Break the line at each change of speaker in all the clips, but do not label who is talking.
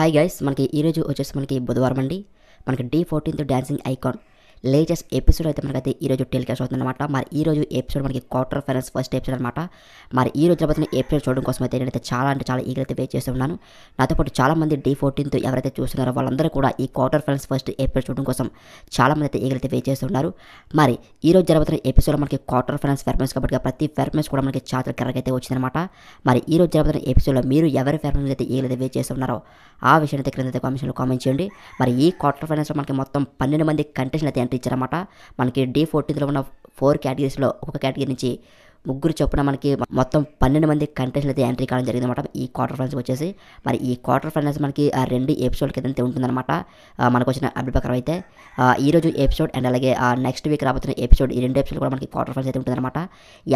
hi guys మనకి ఈరోజు వచ్చేసి మనకి బుధవారం అండి మనకి the fourteenth dancing icon latest episode అయితే మనకైతే ఈరోజు టెలికాస్ట్ అవుతుందన్నమాట మరి ఈరోజు ఎపిసోడ్ మనకి క్వార్టర్ ఫైనల్స్ ఫస్ట్ ఎపిసోడ్ అనమాట మరి ఈ రోజు తర్వాత ఎపిసోడ్ చూడడం కోసం అయితే నేనైతే చాలా అంటే చాలా ఈగర్ అయితే వెయిట్ చేస్తున్నాను నాతో పాటు చాలామంది డీ ఫోర్టీన్తో ఎవరైతే చూస్తున్నారో వాళ్ళందరూ కూడా ఈ క్వార్టర్ ఫైనల్స్ ఫస్ట్ ఎపిసోడ్ చూడడం కోసం చాలామంది అయితే ఈగర్ అయితే వెయిట్ చేస్తున్నారు మరి ఈ రోజు జరుగుతున్న ఎపిసోడ్ మనకి క్వార్టర్ ఫైనల్స్ ఫెర్మెన్స్ కాబట్టి ప్రతి ఫెర్మెన్స్ కూడా మనకి చాలా కరెక్ట్ అయితే వచ్చిందనమాట మరి ఈ రోజు జరుగుతున్న ఎపిసోడ్లో మీరు ఎవరి ఫెర్మెన్స్ అయితే ఈగర్ అయితే వెయిట్ చేస్తున్నారో ఆ విషయాన్ని అయితే క్రింద అయితే కామెంట్ చేయండి మరి ఈ క్వార్టర్ ఫైనల్స్లో మనకి మొత్తం పన్నెండు మంది కంటెస్ట్ అయితే టీచర్ మనకి డి ఫోర్టీన్లో ఉన్న ఫోర్ కేటగిరీస్లో ఒక కేటగిరీ నుంచి ముగ్గురు చొప్పున మనకి మొత్తం పన్నెండు మంది కంట్రీస్లో అయితే ఎంట్రీ కావడం జరిగింది అనమాట ఈ క్వార్టర్ ఫైనల్స్ వచ్చేసి మరి ఈ క్వార్టర్ ఫైనల్స్ మనకి రెండు ఎపిసోడ్ కింద ఉంటుందన్నమాట మనకు వచ్చిన అప్డేట్ ప్రకారం అయితే ఈరోజు ఎపిసోడ్ అండ్ అలాగే నెక్స్ట్ వీక్ రాబోతున్న ఎపిసోడ్ ఈ రెండు ఎపిసోడ్ కూడా మనకి క్వార్టర్ ఫైనల్స్ అయితే ఉంటుందన్నమాట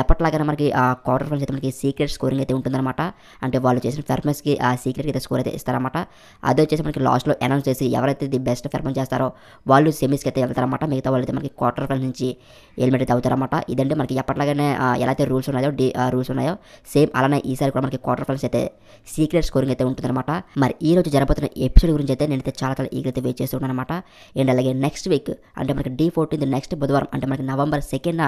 ఎప్పటిలాగైనా మనకి క్వార్టర్ ఫైనల్స్ అయితే మనకి సీక్రెట్ స్కోరింగ్ అయితే ఉంటుందన్నమాట అంటే వాళ్ళు చేసిన పెర్ఫార్మెన్స్కి ఆ సీక్రెట్ అయితే స్కోర్ అయితే ఇస్తారన్నమాట అదే వచ్చేసి మనకి లాస్ట్లో అనౌన్స్ చేసి ఎవరైతే ది బెస్ట్ పెర్ఫార్మెన్స్ చేస్తారో వాళ్ళు సెమీస్కి అయితే వెళ్తారన్నమాట మిగతా వాళ్ళు అయితే మనకి క్వార్టర్ ఫైనల్ నుంచి ఎలిమెంట్ అయితే అవుతారన్నమాట ఇదంటే మనకి ఎప్పటిలాగైనా ఎలా అయితే రూల్స్ ఉన్నాయో డి రూల్స్ ఉన్నాయో సేమ్ అలానే ఈసారి కూడా మనకి క్వార్టర్ ఫైనల్స్ అయితే సీక్రెట్ స్కోరింగ్ అయితే ఉంటుందన్నమాట మరి ఈ రోజు జరగబోతున్న ఎపిసోడ్ గురించి అయితే నేనైతే చాలా చాలా ఈగర్ వెయిట్ చేస్తున్నాను అనమాట అండ్ అలాగే నెక్స్ట్ వీక్ అంటే మనకి డి ఫోర్టీన్త్ నెక్స్ట్ బుధవారం అంటే మనకి నవంబర్ సెకండ్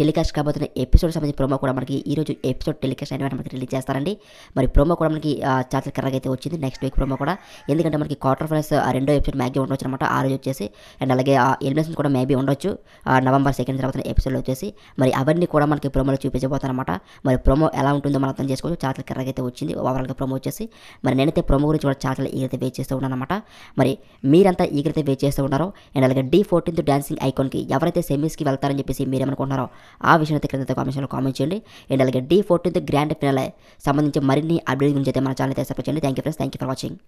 టెలికాస్ట్ కాబోతున్న ఎపిసోడ్ సంబంధించిన ప్రోమో కూడా మనకి ఈ రోజు ఎపిసోడ్ టెలికాస్ట్ అయిన మనకి రిలీజ్ చేస్తారండి మరి ప్రోమో కూడా మనకి చాలా కరెక్ట్ అయితే వచ్చింది నెక్స్ట్ వీక్ ప్రోమో కూడా ఎందుకంటే మనకి క్వార్టర్ ఫైనల్స్ రెండో ఎపిసోడ్ మ్యాగ్జిమం ఉండొచ్చు అనమాట ఆ రోజు వచ్చేసి అండ్ అలాగే ఎలిమినేషన్ కూడా మేబీ ఉండొచ్చు నవంబర్ సెకండ్ తర్వాత ఎపిసోడ్ వచ్చేసి మరి అవన్నీ కూడా మనకి ప్రోమోలో చూపించబోతాను అనమాట మరి ప్రోమో ఎలా ఉంటుందో మనం అర్థం చేసుకోవచ్చు చాలా అయితే వచ్చింది ఓవరాల్గా ప్రోమో వచ్చేసి మరి నేనైతే ప్రోమో గురించి కూడా చాలా ఈగరైతే వెయిట్ చేస్తూ ఉన్నాను అనమాట మరి మీరంతా ఈగ్రత వెయిట్ చేస్తూ ఉన్నారో అండ్ అలాగే డీ ఫోర్టీన్త్ డాన్సింగ్ ఐకాన్కి ఎవరైతే సెమీస్కి వెళ్తారని చెప్పేసి మీరు ఏమనుకుంటున్నారో ఆ విషయం అయితే క్రింద కామెంట్స్లో కామెంట్ చేయండి అండ్ అలాగే డీ ఫోర్టీన్త్ గ్రాండ్ ఫినల్ సంబంధించి మరిన్ని అప్డేట్ గురించి అయితే మన ఛానల్ అయితే సపోర్ట్ చేయండి thank you friends thank you for watching